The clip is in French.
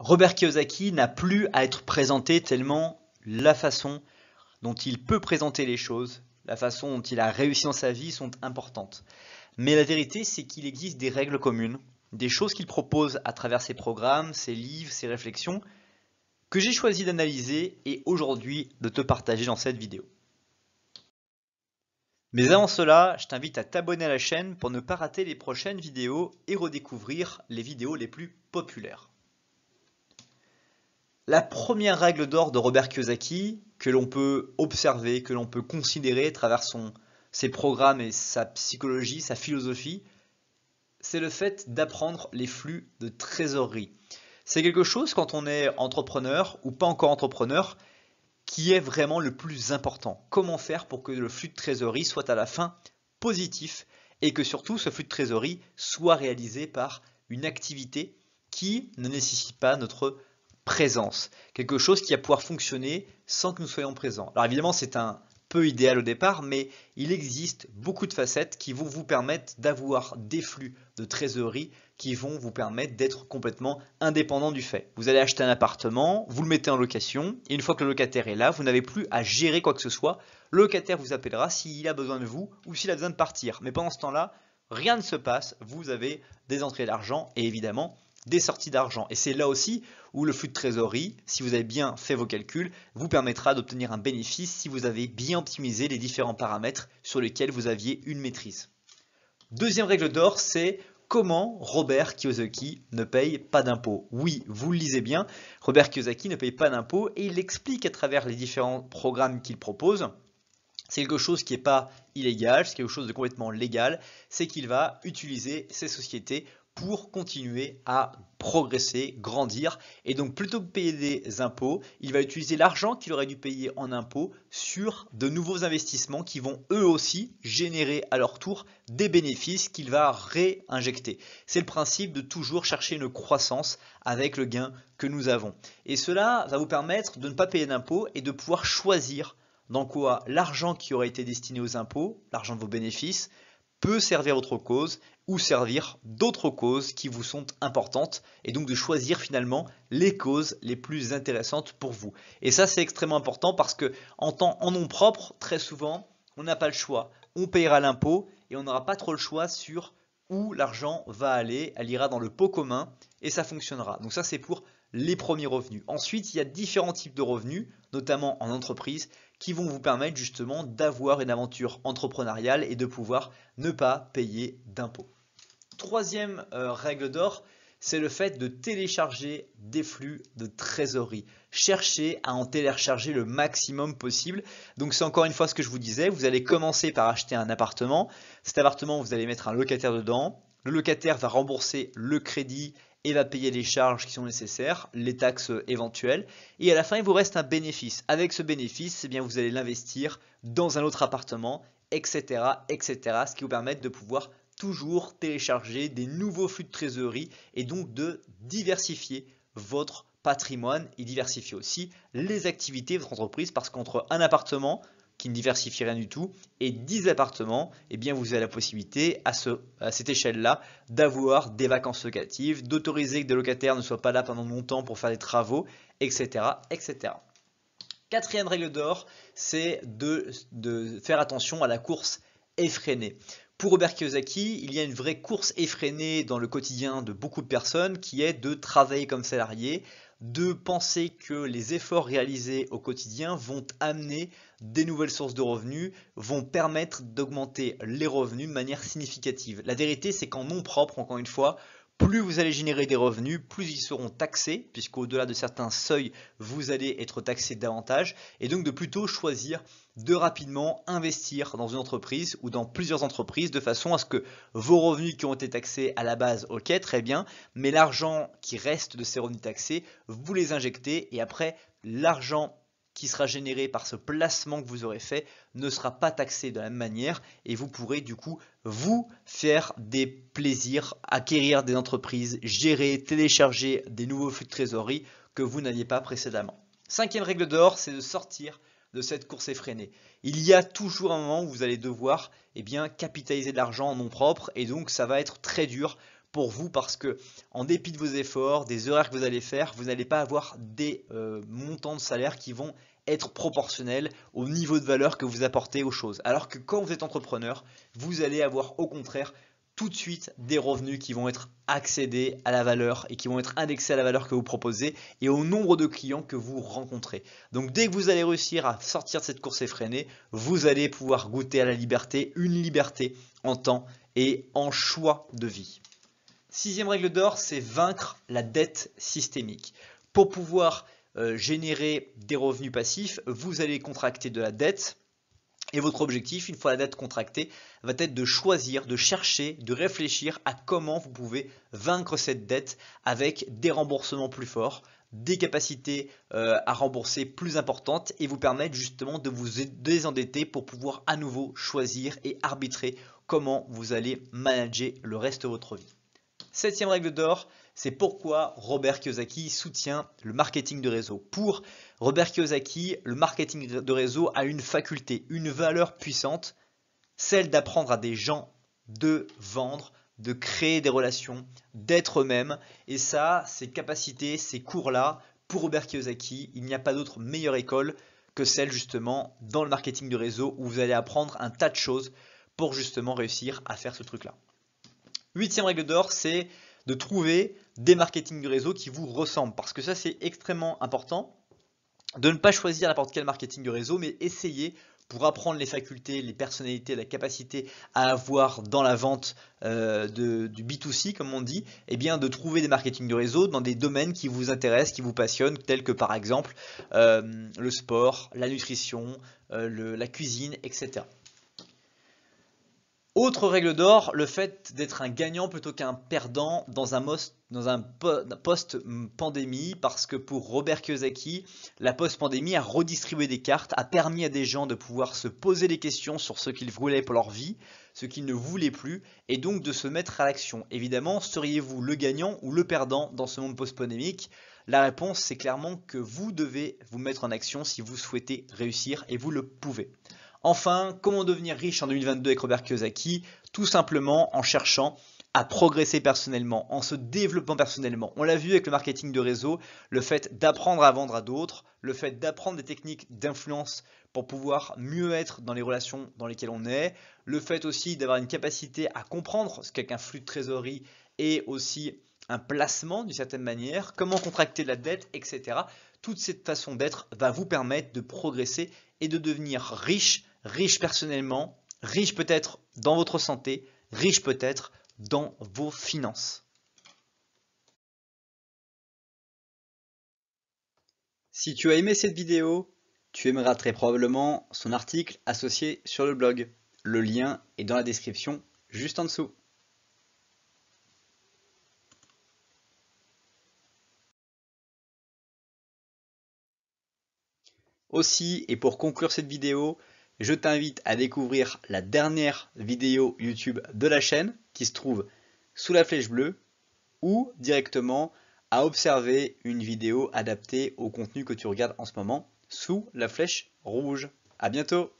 Robert Kiyosaki n'a plus à être présenté tellement la façon dont il peut présenter les choses, la façon dont il a réussi dans sa vie sont importantes. Mais la vérité, c'est qu'il existe des règles communes, des choses qu'il propose à travers ses programmes, ses livres, ses réflexions, que j'ai choisi d'analyser et aujourd'hui de te partager dans cette vidéo. Mais avant cela, je t'invite à t'abonner à la chaîne pour ne pas rater les prochaines vidéos et redécouvrir les vidéos les plus populaires. La première règle d'or de Robert Kiyosaki, que l'on peut observer, que l'on peut considérer à travers son, ses programmes et sa psychologie, sa philosophie, c'est le fait d'apprendre les flux de trésorerie. C'est quelque chose quand on est entrepreneur ou pas encore entrepreneur qui est vraiment le plus important. Comment faire pour que le flux de trésorerie soit à la fin positif et que surtout ce flux de trésorerie soit réalisé par une activité qui ne nécessite pas notre présence, quelque chose qui va pouvoir fonctionner sans que nous soyons présents. Alors évidemment, c'est un peu idéal au départ, mais il existe beaucoup de facettes qui vont vous permettre d'avoir des flux de trésorerie qui vont vous permettre d'être complètement indépendant du fait. Vous allez acheter un appartement, vous le mettez en location, et une fois que le locataire est là, vous n'avez plus à gérer quoi que ce soit. Le locataire vous appellera s'il a besoin de vous ou s'il a besoin de partir. Mais pendant ce temps-là, rien ne se passe, vous avez des entrées d'argent, et évidemment, des sorties d'argent. Et c'est là aussi où le flux de trésorerie, si vous avez bien fait vos calculs, vous permettra d'obtenir un bénéfice si vous avez bien optimisé les différents paramètres sur lesquels vous aviez une maîtrise. Deuxième règle d'or, c'est comment Robert Kiyosaki ne paye pas d'impôts. Oui, vous le lisez bien, Robert Kiyosaki ne paye pas d'impôts et il explique à travers les différents programmes qu'il propose. C'est quelque chose qui n'est pas illégal, c'est quelque chose de complètement légal, c'est qu'il va utiliser ses sociétés pour continuer à progresser, grandir. Et donc plutôt que de payer des impôts, il va utiliser l'argent qu'il aurait dû payer en impôts sur de nouveaux investissements qui vont eux aussi générer à leur tour des bénéfices qu'il va réinjecter. C'est le principe de toujours chercher une croissance avec le gain que nous avons. Et cela va vous permettre de ne pas payer d'impôts et de pouvoir choisir dans quoi l'argent qui aurait été destiné aux impôts, l'argent de vos bénéfices, peut servir votre cause ou servir d'autres causes qui vous sont importantes et donc de choisir finalement les causes les plus intéressantes pour vous. Et ça c'est extrêmement important parce que en temps en nom propre, très souvent, on n'a pas le choix. On payera l'impôt et on n'aura pas trop le choix sur où l'argent va aller, elle ira dans le pot commun et ça fonctionnera. Donc ça c'est pour les premiers revenus. Ensuite, il y a différents types de revenus, notamment en entreprise, qui vont vous permettre justement d'avoir une aventure entrepreneuriale et de pouvoir ne pas payer d'impôts. Troisième euh, règle d'or, c'est le fait de télécharger des flux de trésorerie. Cherchez à en télécharger le maximum possible. Donc c'est encore une fois ce que je vous disais, vous allez commencer par acheter un appartement. Cet appartement, vous allez mettre un locataire dedans, le locataire va rembourser le crédit et va payer les charges qui sont nécessaires, les taxes éventuelles. Et à la fin, il vous reste un bénéfice. Avec ce bénéfice, eh bien, vous allez l'investir dans un autre appartement, etc., etc., ce qui vous permet de pouvoir toujours télécharger des nouveaux flux de trésorerie et donc de diversifier votre patrimoine et diversifier aussi les activités de votre entreprise parce qu'entre un appartement, qui ne diversifie rien du tout, et 10 appartements, eh bien vous avez la possibilité à, cette échelle-là d'avoir des vacances locatives, d'autoriser que des locataires ne soient pas là pendant longtemps pour faire des travaux, etc. etc. Quatrième règle d'or, c'est de, de faire attention à la course effrénée. Pour Robert Kiyosaki, il y a une vraie course effrénée dans le quotidien de beaucoup de personnes qui est de travailler comme salarié, de penser que les efforts réalisés au quotidien vont amener des nouvelles sources de revenus, vont permettre d'augmenter les revenus de manière significative. La vérité, c'est qu'en nom propre, encore une fois, plus vous allez générer des revenus, plus ils seront taxés, puisqu'au-delà de certains seuils, vous allez être taxé davantage, et donc de plutôt choisir de rapidement investir dans une entreprise ou dans plusieurs entreprises de façon à ce que vos revenus qui ont été taxés à la base, ok, très bien, mais l'argent qui reste de ces revenus taxés, vous les injectez et après l'argent qui sera généré par ce placement que vous aurez fait ne sera pas taxé de la même manière et vous pourrez du coup vous faire des plaisirs, acquérir des entreprises, gérer, télécharger des nouveaux flux de trésorerie que vous n'aviez pas précédemment. Cinquième règle d'or, c'est de sortir de cette course effrénée. Il y a toujours un moment où vous allez devoir eh bien, capitaliser de l'argent en nom propre et donc ça va être très dur pour vous parce que en dépit de vos efforts, des horaires que vous allez faire, vous n'allez pas avoir des euh, montants de salaire qui vont être proportionnels au niveau de valeur que vous apportez aux choses. Alors que quand vous êtes entrepreneur, vous allez avoir au contraire tout de suite des revenus qui vont être accédés à la valeur et qui vont être indexés à la valeur que vous proposez et au nombre de clients que vous rencontrez. Donc dès que vous allez réussir à sortir de cette course effrénée, vous allez pouvoir goûter à la liberté, une liberté en temps et en choix de vie. Sixième règle d'or, c'est vaincre la dette systémique. Pour pouvoir euh, générer des revenus passifs, vous allez contracter de la dette. Et votre objectif, une fois la dette contractée, va être de choisir, de chercher, de réfléchir à comment vous pouvez vaincre cette dette avec des remboursements plus forts, des capacités euh, à rembourser plus importantes et vous permettre justement de vous désendetter pour pouvoir à nouveau choisir et arbitrer comment vous allez manager le reste de votre vie. Septième règle d'or, c'est pourquoi Robert Kiyosaki soutient le marketing de réseau. Pour Robert Kiyosaki, le marketing de réseau a une faculté, une valeur puissante, celle d'apprendre à des gens de vendre, de créer des relations, d'être eux-mêmes. Et ça, ces capacités, ces cours-là, pour Robert Kiyosaki, il n'y a pas d'autre meilleure école que celle justement dans le marketing de réseau où vous allez apprendre un tas de choses pour justement réussir à faire ce truc-là. Huitième règle d'or, c'est de trouver des marketing de réseau qui vous ressemblent. Parce que ça, c'est extrêmement important de ne pas choisir n'importe quel marketing de réseau, mais essayer pour apprendre les facultés, les personnalités, la capacité à avoir dans la vente euh, du B2C, comme on dit, eh bien, de trouver des marketing de réseau dans des domaines qui vous intéressent, qui vous passionnent, tels que par exemple euh, le sport, la nutrition, euh, la cuisine, etc. Autre règle d'or, le fait d'être un gagnant plutôt qu'un perdant dans un, post-pandémie, parce que pour Robert Kiyosaki, la post-pandémie a redistribué des cartes, a permis à des gens de pouvoir se poser des questions sur ce qu'ils voulaient pour leur vie, ce qu'ils ne voulaient plus, et donc de se mettre à l'action. Évidemment, seriez-vous le gagnant ou le perdant dans ce monde post-pandémique La réponse, c'est clairement que vous devez vous mettre en action si vous souhaitez réussir, et vous le pouvez. Enfin, comment devenir riche en 2022 avec Robert Kiyosaki Tout simplement en cherchant à progresser personnellement, en se développant personnellement. On l'a vu avec le marketing de réseau, le fait d'apprendre à vendre à d'autres, le fait d'apprendre des techniques d'influence pour pouvoir mieux être dans les relations dans lesquelles on est, le fait aussi d'avoir une capacité à comprendre ce qu'est un flux de trésorerie et aussi un placement d'une certaine manière, comment contracter la dette, etc. Toute cette façon d'être va vous permettre de progresser et de devenir riche riche personnellement, riche peut-être dans votre santé, riche peut-être dans vos finances. Si tu as aimé cette vidéo, tu aimeras très probablement son article associé sur le blog. Le lien est dans la description juste en dessous. Aussi, et pour conclure cette vidéo, je t'invite à découvrir la dernière vidéo YouTube de la chaîne qui se trouve sous la flèche bleue ou directement à observer une vidéo adaptée au contenu que tu regardes en ce moment sous la flèche rouge. À bientôt